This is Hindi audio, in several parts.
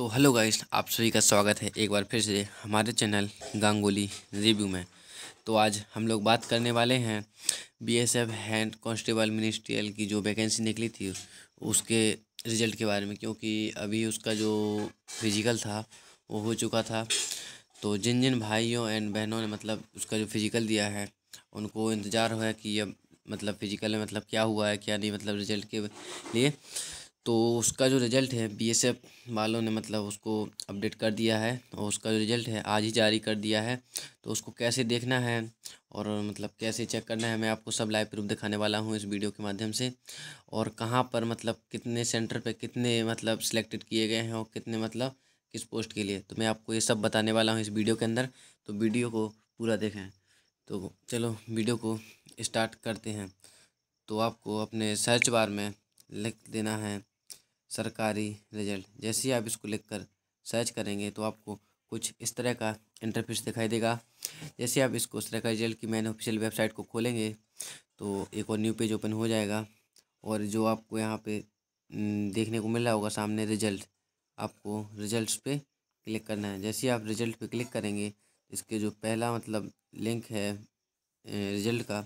तो हेलो गाइस आप सभी का स्वागत है एक बार फिर से हमारे चैनल गांगुली रिव्यू में तो आज हम लोग बात करने वाले हैं बीएसएफ हैंड कांस्टेबल मिनिस्ट्रियल की जो वैकेंसी निकली थी उसके रिजल्ट के बारे में क्योंकि अभी उसका जो फिजिकल था वो हो चुका था तो जिन जिन भाइयों एंड बहनों ने मतलब उसका जो फिजिकल दिया है उनको इंतज़ार हुआ कि अब मतलब फिजिकल में मतलब क्या हुआ है क्या नहीं मतलब रिजल्ट के लिए तो उसका जो रिज़ल्ट है बीएसएफ वालों ने मतलब उसको अपडेट कर दिया है और उसका जो रिज़ल्ट है आज ही जारी कर दिया है तो उसको कैसे देखना है और मतलब कैसे चेक करना है मैं आपको सब लाइव प्रूफ दिखाने वाला हूँ इस वीडियो के माध्यम से और कहाँ पर मतलब कितने सेंटर पे कितने मतलब सिलेक्टेड किए गए हैं और कितने मतलब किस पोस्ट के लिए तो मैं आपको ये सब बताने वाला हूँ इस वीडियो के अंदर तो वीडियो को पूरा देखें तो चलो वीडियो को स्टार्ट करते हैं तो आपको अपने सर्च बार में लिख देना है सरकारी रिजल्ट जैसे ही आप इसको लिख कर सर्च करेंगे तो आपको कुछ इस तरह का इंटरफेस दिखाई देगा जैसे आप इसको तरह का रिजल्ट की मैन ऑफिशियल वेबसाइट को खोलेंगे तो एक और न्यू पेज ओपन हो जाएगा और जो आपको यहाँ पे हम्म, देखने को मिल रहा होगा सामने रिजल्ट आपको रिजल्ट्स पे क्लिक करना है जैसे ही आप रिजल्ट पे क्लिक करेंगे इसके जो पहला मतलब लिंक है रिजल्ट का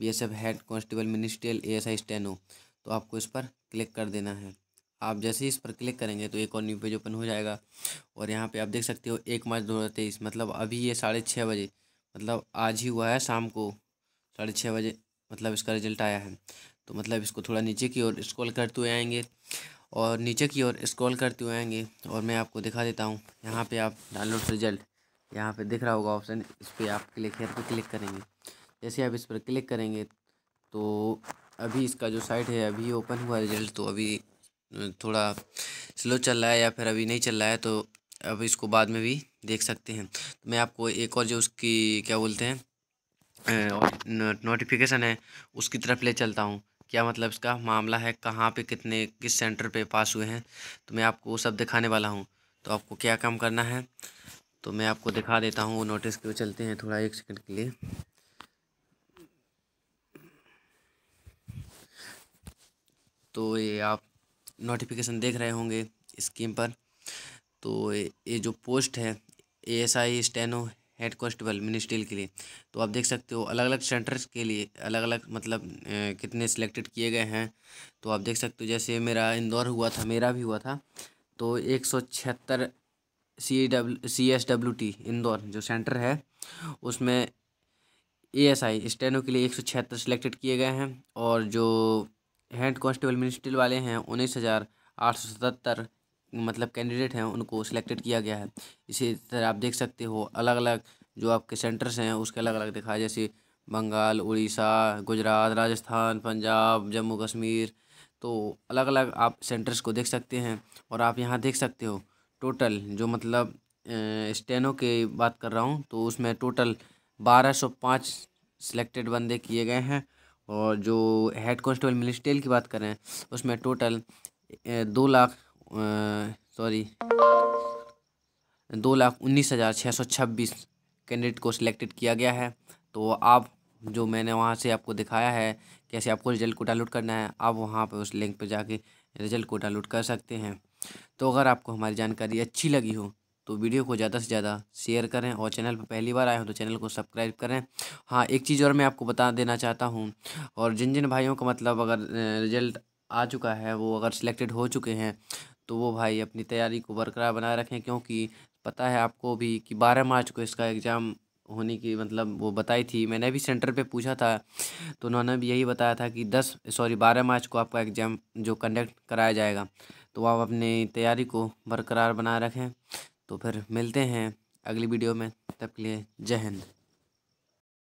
B S F head constable ministerial A S I steno तो आपको इस पर क्लिक कर देना है आप जैसे ही इस पर क्लिक करेंगे तो एक और न्यू पेज ओपन हो जाएगा और यहाँ पे आप देख सकते हो एक मार्च दो हज़ार तेईस मतलब अभी ये साढ़े छः बजे मतलब आज ही हुआ है शाम को साढ़े छः बजे मतलब इसका रिजल्ट आया है तो मतलब इसको थोड़ा नीचे की ओर स्क्रॉल करते हुए आएंगे और नीचे की ओर स्क्रॉल करते हुए आएंगे और मैं आपको दिखा देता हूँ यहाँ पर आप डाउनलोड रिजल्ट यहाँ पर दिख रहा होगा ऑप्शन इस पर आप क्लिक हेयर पर क्लिक करेंगे जैसे आप इस पर क्लिक करेंगे तो अभी इसका जो साइट है अभी ओपन हुआ रिजल्ट तो अभी थोड़ा स्लो चल रहा है या फिर अभी नहीं चल रहा है तो अब इसको बाद में भी देख सकते हैं तो मैं आपको एक और जो उसकी क्या बोलते हैं नोटिफिकेशन है उसकी तरफ ले चलता हूँ क्या मतलब इसका मामला है कहाँ पे कितने किस सेंटर पे पास हुए हैं तो मैं आपको वो सब दिखाने वाला हूँ तो आपको क्या काम करना है तो मैं आपको दिखा देता हूँ वो नोटिस के चलते हैं थोड़ा एक सेकंड के लिए तो ये आप नोटिफिकेशन देख रहे होंगे स्कीम पर तो ये जो पोस्ट है A S I steno head constable ministerial के लिए तो आप देख सकते हो अलग अलग सेंटर्स के लिए अलग अलग मतलब कितने सिलेक्टेड किए गए हैं तो आप देख सकते हो जैसे मेरा इंदौर हुआ था मेरा भी हुआ था तो एक सौ छिहत्तर C W C S W T Indore जो सेंटर है उसमें ए एस आई स्टेनो के लिए एक सौ छिहत्तर सिलेक्टेड किए गए हैं और जो हेड कांस्टेबल मिनिस्ट्रियल वाले हैं उन्नीस हज़ार आठ सौ सतहत्तर मतलब कैंडिडेट हैं उनको सिलेक्टेड किया गया है इसी तरह आप देख सकते हो अलग अलग जो आपके सेंटर्स हैं उसके अलग अलग दिखाए जैसे बंगाल उड़ीसा गुजरात राजस्थान पंजाब जम्मू कश्मीर तो अलग अलग आप सेंटर्स को देख सकते हैं और आप यहाँ देख सकते हो टोटल जो मतलब स्टेनो के बात कर रहा हूँ तो उसमें टोटल बारह सौ पाँच सिलेक्टेड बंदे किए गए हैं और जो हेड कॉन्स्टेबल मिलिस्टेल की बात करें उसमें टोटल दो लाख सॉरी दो लाख उन्नीस हज़ार छः सौ छब्बीस कैंडिडेट को सिलेक्टेड किया गया है तो आप जो मैंने वहाँ से आपको दिखाया है कैसे आपको रिजल्ट को डाउनलोड करना है आप वहाँ पर उस लिंक पर जाके रिजल्ट को डाउनलोड कर सकते हैं तो अगर आपको हमारी जानकारी अच्छी लगी हो तो वीडियो को ज़्यादा से ज़्यादा शेयर करें और चैनल पर पहली बार आए हो तो चैनल को सब्सक्राइब करें हाँ एक चीज़ और मैं आपको बता देना चाहता हूँ और जिन जिन भाइयों का मतलब अगर रिजल्ट आ चुका है वो अगर सिलेक्टेड हो चुके हैं तो वो भाई अपनी तैयारी को बरकरार बनाए रखें क्योंकि पता है आपको भी कि बारह मार्च को इसका एग्ज़ाम होने की मतलब वो बताई थी मैंने भी सेंटर पे पूछा था तो उन्होंने भी यही बताया था कि दस सॉरी बारह मार्च को आपका एग्ज़ाम जो कंडक्ट कराया जाएगा तो आप अपनी तैयारी को बरकरार बनाए रखें तो फिर मिलते हैं अगली वीडियो में तब के लिए जय हिंद